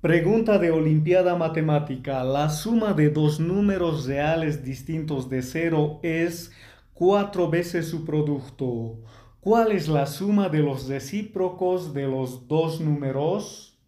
Pregunta de Olimpiada Matemática. La suma de dos números reales distintos de cero es cuatro veces su producto. ¿Cuál es la suma de los recíprocos de los dos números?